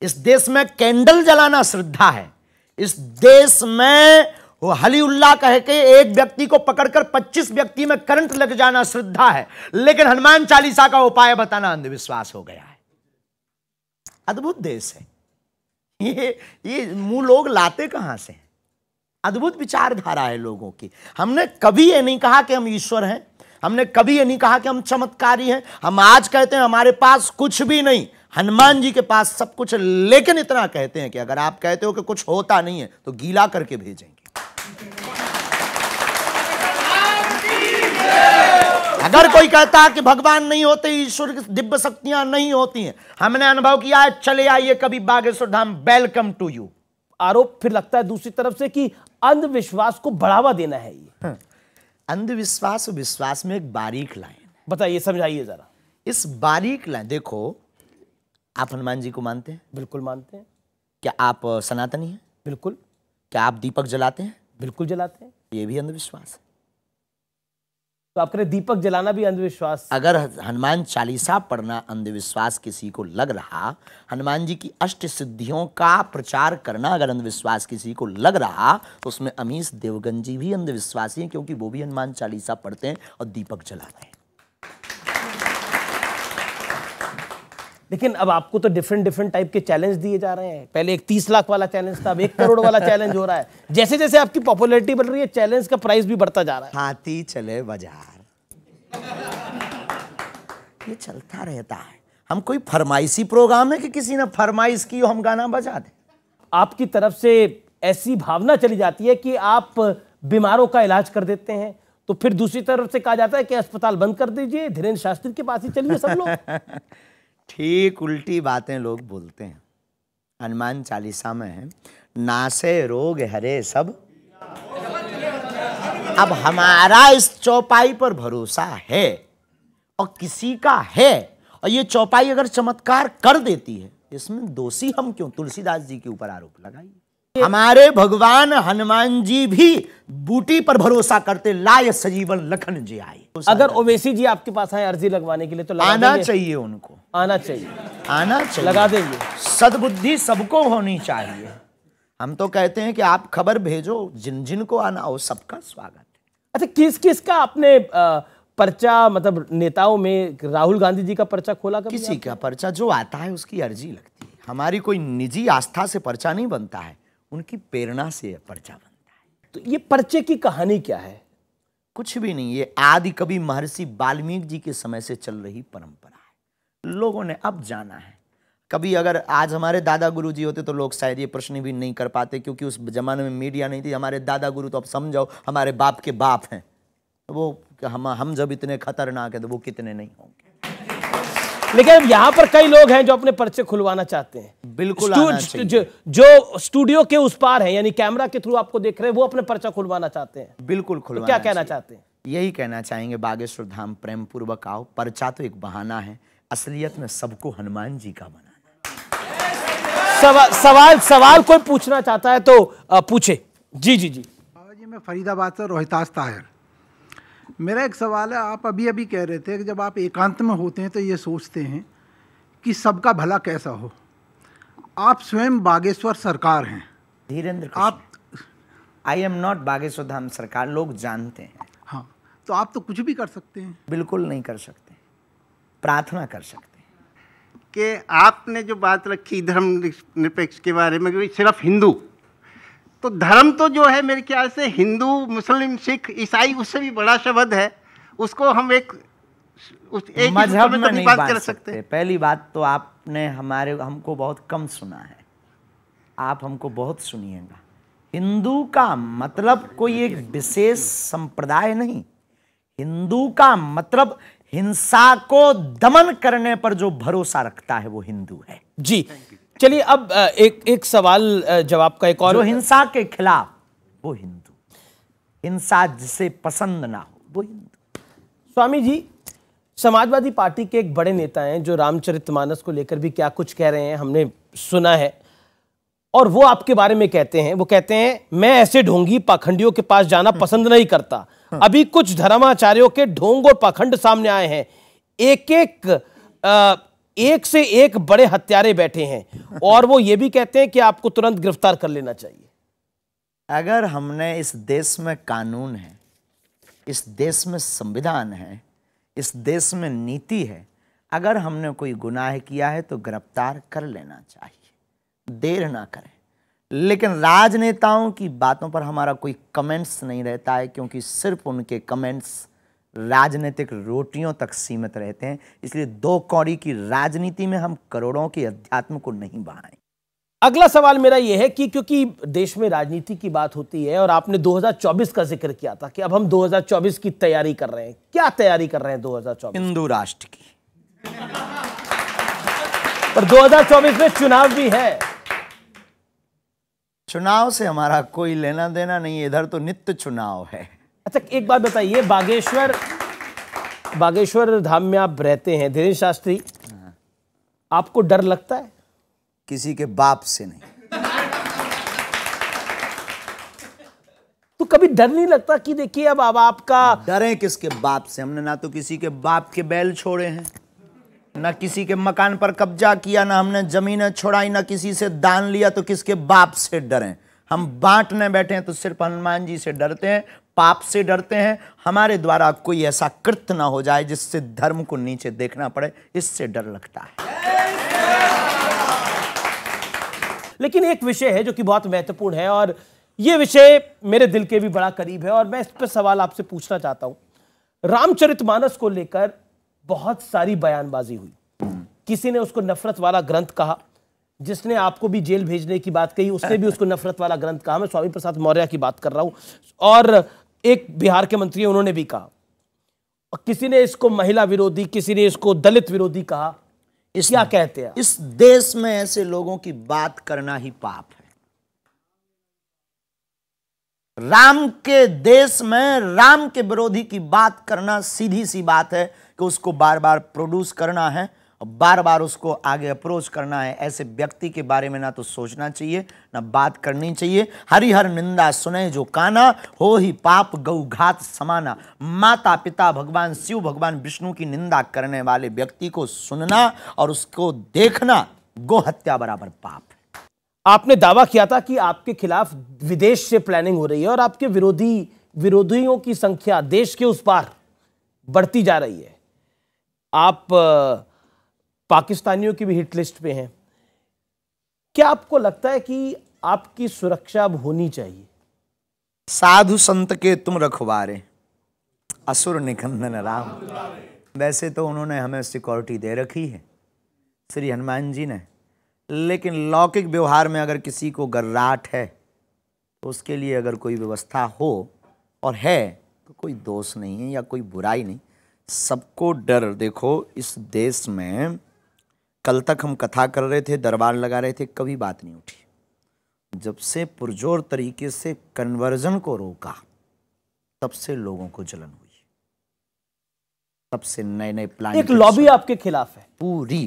इस देश में कैंडल जलाना श्रद्धा है इस देश में वो हलीउल्ला कह के एक व्यक्ति को पकड़कर 25 व्यक्ति में करंट लग जाना श्रद्धा है लेकिन हनुमान चालीसा का उपाय बताना अंधविश्वास हो गया है अद्भुत देश है ये ये मुंह लोग लाते कहां से अद्भुत विचारधारा है लोगों की हमने कभी ये नहीं कहा कि हम ईश्वर हैं हमने कभी ये नहीं कहा कि हम चमत्कारी हैं हम आज कहते हैं हमारे पास कुछ भी नहीं हनुमान जी के पास सब कुछ लेकिन इतना कहते हैं कि अगर आप कहते हो कि कुछ होता नहीं है तो गीला करके भेजेंगे अगर कोई कहता है कि भगवान नहीं होते ईश्वर की दिव्य शक्तियां नहीं होती हैं हमने अनुभव किया है चले आइए कभी Bageshwar Dham welcome to you आरोप फिर लगता है दूसरी तरफ से कि अंधविश्वास को बढ़ावा देना है ये हाँ, अंधविश्वास विश्वास में एक बारीक लाइन बताइए समझाइए जरा इस बारीक लाइन देखो आप हनुमान जी को मानते हैं बिल्कुल मानते हैं क्या आप सनातनी हैं बिल्कुल क्या आप दीपक जलाते हैं बिल्कुल जलाते हैं ये भी अंधविश्वास है तो आप कह रहे दीपक जलाना भी अंधविश्वास अगर हनुमान चालीसा पढ़ना अंधविश्वास किसी को लग रहा हनुमान जी की अष्ट सिद्धियों का प्रचार करना अगर अंधविश्वास किसी को लग रहा तो उसमें अमीश देवगन जी भी अंधविश्वासी हैं क्योंकि वो भी हनुमान चालीसा पढ़ते हैं और दीपक जलाते हैं लेकिन अब आपको तो डिफरेंट डिफरेंट टाइप के चैलेंज दिए जा रहे हैं पहले एक तीस लाख वाला चैलेंज था अब एक करोड़ वाला चैलेंज हो रहा है जैसे जैसे आपकी पॉपुलरिटी बढ़ रही है चैलेंज का प्राइस भी बढ़ता जा रहा है हाथी चले बाजार ये चलता रहता है हम कोई फरमाइशी प्रोग्राम है कि किसी ने फरमाइश की हम गाना बजा दे आपकी तरफ से ऐसी भावना चली जाती है कि आप बीमारों का इलाज कर देते हैं तो फिर दूसरी तरफ से कहा जाता है कि अस्पताल बंद कर दीजिए धीरेन्द्र शास्त्री के पास ही चलिए सब लोग [laughs] ठीक उल्टी बातें लोग बोलते हैं हनुमान चालीसा में है नासे रोग हरे सब अब हमारा इस चौपाई पर भरोसा है और किसी का है और ये चौपाई अगर चमत्कार कर देती है इसमें दोषी हम क्यों तुलसीदास जी के ऊपर आरोप लगाइए हमारे भगवान हनुमान जी भी बूटी पर भरोसा करते लाए सजीवन लखन जी आए अगर ओवैसी जी आपके पास आए अर्जी लगवाने के लिए तो लगा आना चाहिए उनको आना चाहिए आना चाहिए लगा देंगे सदबुद्धि सबको होनी चाहिए हम तो कहते हैं कि आप खबर भेजो जिन जिन को आना हो सबका स्वागत है अच्छा किस किस का आपने पर्चा मतलब नेताओं में राहुल गांधी जी का पर्चा खोला किसी का पर्चा जो आता है उसकी अर्जी लगती है हमारी कोई निजी आस्था से पर्चा नहीं बनता है उनकी प्रेरणा से यह पर्चा बनता है तो ये पर्चे की कहानी क्या है कुछ भी नहीं ये आदि कवि महर्षि वाल्मीकि जी के समय से चल रही परंपरा है लोगों ने अब जाना है कभी अगर आज हमारे दादा गुरु जी होते तो लोग शायद ये प्रश्न भी नहीं कर पाते क्योंकि उस जमाने में मीडिया नहीं थी हमारे दादा गुरु तो अब समझाओ हमारे बाप के बाप हैं तो वो हम हम जब इतने खतरनाक हैं तो वो कितने नहीं होंगे लेकिन यहाँ पर कई लोग हैं जो अपने पर्चे खुलवाना चाहते हैं बिल्कुल जो, जो स्टूडियो के उस पार है यानी कैमरा के थ्रू आपको देख रहे हैं वो अपने पर्चा खुलवाना चाहते हैं बिल्कुल तो खुलवाना क्या कहना चाहते हैं यही कहना चाहेंगे बागेश्वर धाम प्रेम पूर्वक आओ पर्चा तो एक बहाना है असलियत में सबको हनुमान जी का बनाना सवाल सवाल कोई पूछना चाहता है तो पूछे जी जी जी बाबा जी मैं फरीदाबाद से रोहितास ताहिर मेरा एक सवाल है आप अभी अभी कह रहे थे कि जब आप एकांत में होते हैं तो ये सोचते हैं कि सबका भला कैसा हो आप स्वयं बागेश्वर सरकार हैं धीरेन्द्र आप I am not Bageshwar Dham Sarkar लोग जानते हैं हाँ तो आप तो कुछ भी कर सकते हैं बिल्कुल नहीं कर सकते प्रार्थना कर सकते हैं कि आपने जो बात रखी धर्म निरपेक्ष के बारे में सिर्फ हिंदू तो धर्म तो जो है मेरे ख्याल से हिंदू मुस्लिम सिख ईसाई उससे भी बड़ा शब्द है उसको हम एक उस एक मजहब में तो नहीं बात कर सकते, सकते। पहली बात तो आपने हमारे हमको बहुत कम सुना है आप हमको बहुत सुनिएगा हिंदू का मतलब कोई एक विशेष संप्रदाय नहीं हिंदू का मतलब हिंसा को दमन करने पर जो भरोसा रखता है वो हिंदू है जी चलिए अब एक एक सवाल जवाब का एक और जो हिंसा के खिलाफ वो हिंदू हिंसा जिसे पसंद ना हो वो हिंदू स्वामी जी समाजवादी पार्टी के एक बड़े नेता हैं जो रामचरितमानस को लेकर भी क्या कुछ कह रहे हैं हमने सुना है और वो आपके बारे में कहते हैं वो कहते हैं मैं ऐसे ढोंगी पाखंडियों के पास जाना हम्म। पसंद नहीं करता हम्म। अभी कुछ धर्माचार्यों के ढोंग और पाखंड सामने आए हैं एक एक आ, एक से एक बड़े हत्यारे बैठे हैं और वो ये भी कहते हैं कि आपको तुरंत गिरफ्तार कर लेना चाहिए अगर हमने इस देश में कानून है इस देश में संविधान है इस देश में नीति है अगर हमने कोई गुनाह किया है तो गिरफ्तार कर लेना चाहिए देर ना करें लेकिन राजनेताओं की बातों पर हमारा कोई कमेंट्स नहीं रहता है क्योंकि सिर्फ उनके कमेंट्स राजनीतिक रोटियों तक सीमित रहते हैं इसलिए दो कौड़ी की राजनीति में हम करोड़ों के अध्यात्म को नहीं बहाएं अगला सवाल मेरा यह है कि क्योंकि देश में राजनीति की बात होती है और आपने 2024 का जिक्र किया था कि अब हम 2024 की तैयारी कर रहे हैं क्या तैयारी कर रहे हैं 2024 हिंदू राष्ट्र की पर 2024 में चुनाव भी है चुनाव से हमारा कोई लेना देना नहीं इधर तो नित्य चुनाव है अच्छा एक बात बताइए बागेश्वर बागेश्वर धाम में आप रहते हैं धीरेन्द्र शास्त्री हाँ। आपको डर लगता है किसी के बाप से नहीं तो कभी डर नहीं लगता कि देखिए अब अब आपका डरे किसके बाप से हमने ना तो किसी के बाप के बैल छोड़े हैं ना किसी के मकान पर कब्जा किया ना हमने जमीन छोड़ाई ना किसी से दान लिया तो किसके बाप से डरें हम बांटने बैठे हैं तो सिर्फ हनुमान जी से डरते हैं पाप से डरते हैं हमारे द्वारा कोई ऐसा कृत्य ना हो जाए जिससे धर्म को नीचे देखना पड़े इससे डर लगता है लेकिन एक विषय है जो कि बहुत महत्वपूर्ण है और ये विषय मेरे दिल के भी बड़ा करीब है और मैं इस पर सवाल आपसे पूछना चाहता रामचरित रामचरितमानस को लेकर बहुत सारी बयानबाजी हुई किसी ने उसको नफरत वाला ग्रंथ कहा जिसने आपको भी जेल भेजने की बात कही उसने भी उसको नफरत वाला ग्रंथ कहा मैं स्वामी प्रसाद मौर्य की बात कर रहा हूं और एक बिहार के मंत्री उन्होंने भी कहा और किसी ने इसको महिला विरोधी किसी ने इसको दलित विरोधी कहा इस क्या कहते हैं इस देश में ऐसे लोगों की बात करना ही पाप है राम के देश में राम के विरोधी की बात करना सीधी सी बात है कि उसको बार बार प्रोड्यूस करना है बार बार उसको आगे अप्रोच करना है ऐसे व्यक्ति के बारे में ना तो सोचना चाहिए ना बात करनी चाहिए हरिहर निंदा सुने जो काना हो ही पाप गौ घात समाना माता पिता भगवान शिव भगवान विष्णु की निंदा करने वाले व्यक्ति को सुनना और उसको देखना गोहत्या बराबर पाप आपने दावा किया था कि आपके खिलाफ विदेश से प्लानिंग हो रही है और आपके विरोधी विरोधियों की संख्या देश के उस पार बढ़ती जा रही है आप पाकिस्तानियों की भी हिट लिस्ट पे हैं क्या आपको लगता है कि आपकी सुरक्षा अब होनी चाहिए साधु संत के तुम रखवारे असुर निकंदन राम वैसे तो उन्होंने हमें सिक्योरिटी दे रखी है श्री हनुमान जी ने लेकिन लौकिक व्यवहार में अगर किसी को गर्राहट है तो उसके लिए अगर कोई व्यवस्था हो और है तो कोई दोष नहीं है या कोई बुराई नहीं सबको डर देखो इस देश में कल तक हम कथा कर रहे थे दरबार लगा रहे थे कभी बात नहीं उठी जब से पुरजोर तरीके से कन्वर्जन को रोका तब से लोगों को जलन हुई तब से नए नए प्लान एक लॉबी आपके खिलाफ है पूरी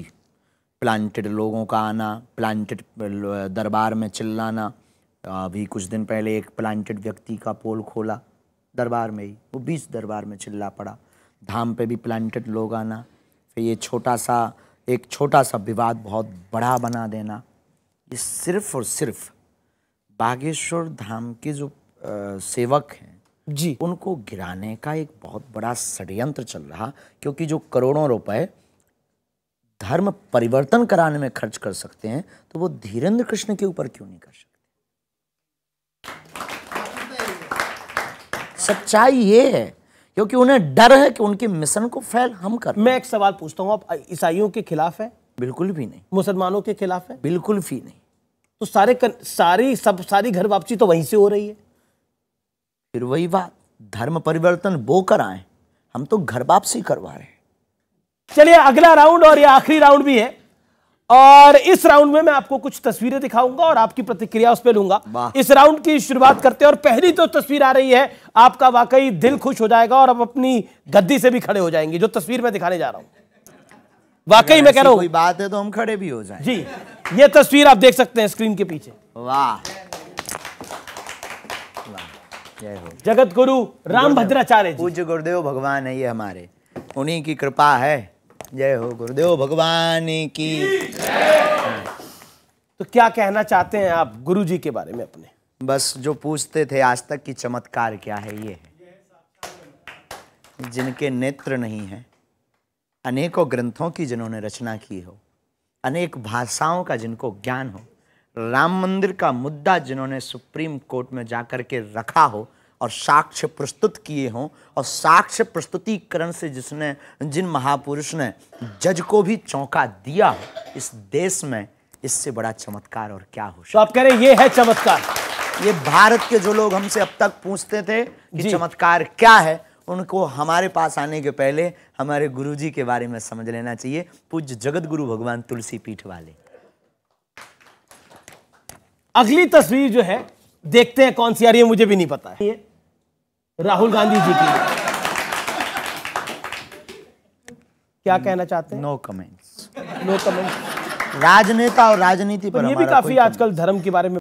प्लांटेड लोगों का आना प्लांटेड दरबार में चिल्लाना अभी कुछ दिन पहले एक प्लांटेड व्यक्ति का पोल खोला दरबार में ही वो बीच दरबार में चिल्ला पड़ा धाम पे भी प्लांटेड लोग आना फिर ये छोटा सा एक छोटा सा विवाद बहुत बड़ा बना देना ये सिर्फ और सिर्फ बागेश्वर धाम के जो आ, सेवक हैं जी उनको गिराने का एक बहुत बड़ा षड्यंत्र चल रहा क्योंकि जो करोड़ों रुपए धर्म परिवर्तन कराने में खर्च कर सकते हैं तो वो धीरेन्द्र कृष्ण के ऊपर क्यों नहीं कर सकते सच्चाई ये है क्योंकि उन्हें डर है कि उनके मिशन को फेल हम कर मैं एक सवाल पूछता हूँ आप ईसाइयों के खिलाफ है बिल्कुल भी नहीं मुसलमानों के खिलाफ है बिल्कुल भी नहीं तो सारे कर, सारी सब सारी घर वापसी तो वहीं से हो रही है फिर वही बात धर्म परिवर्तन वो कराए हम तो घर वापसी करवा रहे हैं चलिए अगला राउंड और ये आखिरी राउंड भी है और इस राउंड में मैं आपको कुछ तस्वीरें दिखाऊंगा और आपकी प्रतिक्रिया उस पर लूंगा इस राउंड की शुरुआत करते हैं और पहली तो तस्वीर आ रही है आपका वाकई दिल खुश हो जाएगा और आप अपनी गद्दी से भी खड़े हो जाएंगे जो तस्वीर मैं दिखाने जा रहा हूं वाकई मैं कह रहा हूँ बात है तो हम खड़े भी हो जाए जी ये तस्वीर आप देख सकते हैं स्क्रीन के पीछे वाह जगत गुरु राम भद्राचार्य पूज्य गुरुदेव भगवान है ये हमारे उन्हीं की कृपा है जय हो गुरुदेव भगवान की तो क्या कहना चाहते हैं आप गुरु जी के बारे में अपने बस जो पूछते थे आज तक की चमत्कार क्या है ये है जिनके नेत्र नहीं है अनेकों ग्रंथों की जिन्होंने रचना की हो अनेक भाषाओं का जिनको ज्ञान हो राम मंदिर का मुद्दा जिन्होंने सुप्रीम कोर्ट में जाकर के रखा हो और साक्ष्य प्रस्तुत किए हों और साक्ष्य प्रस्तुतिकरण से जिसने जिन महापुरुष ने जज को भी चौंका दिया हो इस देश में इससे बड़ा चमत्कार और क्या हो तो आप कह रहे ये है चमत्कार ये भारत के जो लोग हमसे अब तक पूछते थे कि चमत्कार क्या है उनको हमारे पास आने के पहले हमारे गुरुजी के बारे में समझ लेना चाहिए पूज्य जगत गुरु भगवान तुलसी पीठ वाले अगली तस्वीर जो है देखते हैं कौन सी आ रही है मुझे भी नहीं पता है राहुल गांधी जी की क्या hmm. कहना चाहते हैं नो कमेंट्स नो कमेंट्स राजनेता और राजनीति पर ये भी काफी आजकल धर्म के बारे में